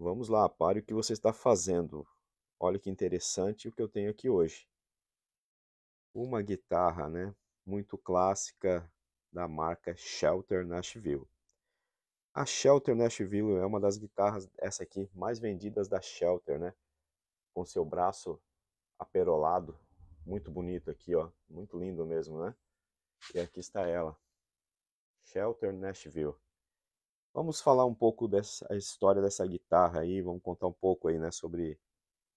Vamos lá, pare o que você está fazendo. Olha que interessante o que eu tenho aqui hoje. Uma guitarra, né? Muito clássica da marca Shelter Nashville. A Shelter Nashville é uma das guitarras, essa aqui, mais vendidas da Shelter, né? Com seu braço aperolado, muito bonito aqui, ó. Muito lindo mesmo, né? E aqui está ela. Shelter Nashville. Vamos falar um pouco dessa história dessa guitarra aí, vamos contar um pouco aí, né, sobre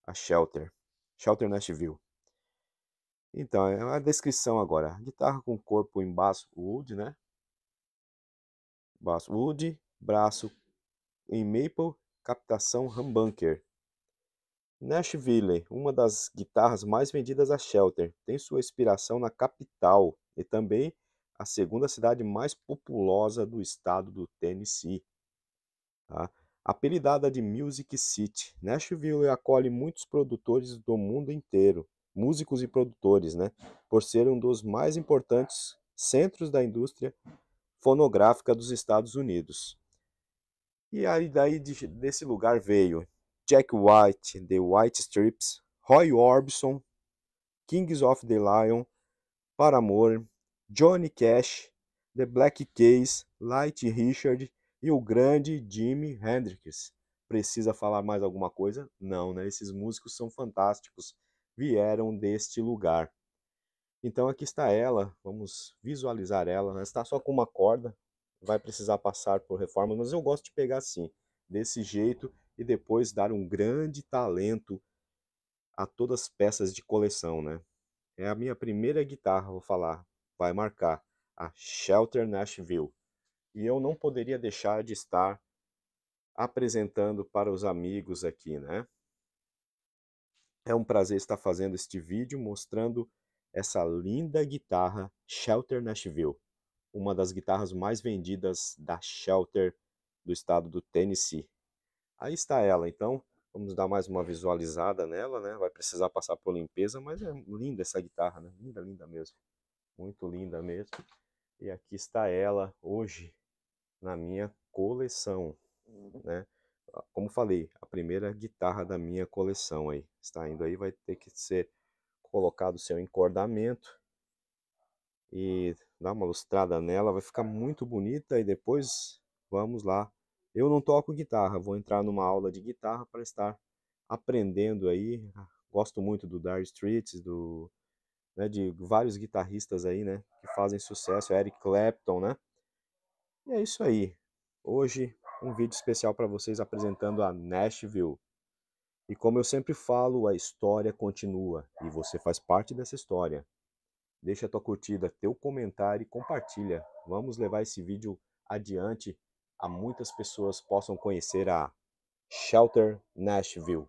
a Shelter, Shelter Nashville. Então, é a descrição agora. Guitarra com corpo em baço wood, né? Baço wood, braço em maple, captação humbucker. Nashville, uma das guitarras mais vendidas a Shelter, tem sua inspiração na capital e também a segunda cidade mais populosa do estado do Tennessee. Tá? Apelidada de Music City, Nashville acolhe muitos produtores do mundo inteiro, músicos e produtores, né? por ser um dos mais importantes centros da indústria fonográfica dos Estados Unidos. E aí daí de, desse lugar veio Jack White, The White Strips, Roy Orbison, Kings of the Lion, Paramore, Johnny Cash, The Black Keys, Light Richard e o grande Jimi Hendrix. Precisa falar mais alguma coisa? Não, né? Esses músicos são fantásticos, vieram deste lugar. Então aqui está ela, vamos visualizar ela. Né? Está só com uma corda, vai precisar passar por reforma, mas eu gosto de pegar assim, desse jeito, e depois dar um grande talento a todas as peças de coleção, né? É a minha primeira guitarra, vou falar vai marcar a Shelter Nashville. E eu não poderia deixar de estar apresentando para os amigos aqui, né? É um prazer estar fazendo este vídeo mostrando essa linda guitarra Shelter Nashville, uma das guitarras mais vendidas da Shelter do estado do Tennessee. Aí está ela, então vamos dar mais uma visualizada nela, né? Vai precisar passar por limpeza, mas é linda essa guitarra, né? Linda, linda mesmo muito linda mesmo. E aqui está ela hoje na minha coleção, né? Ah, como falei, a primeira guitarra da minha coleção aí. Está indo aí, vai ter que ser colocado o seu encordamento e dar uma lustrada nela, vai ficar muito bonita e depois vamos lá. Eu não toco guitarra, vou entrar numa aula de guitarra para estar aprendendo aí. Ah, gosto muito do Dire streets do né, de vários guitarristas aí, né, que fazem sucesso, Eric Clapton, né? E é isso aí. Hoje um vídeo especial para vocês apresentando a Nashville. E como eu sempre falo, a história continua e você faz parte dessa história. Deixa tua curtida, teu comentário e compartilha. Vamos levar esse vídeo adiante a muitas pessoas possam conhecer a Shelter Nashville.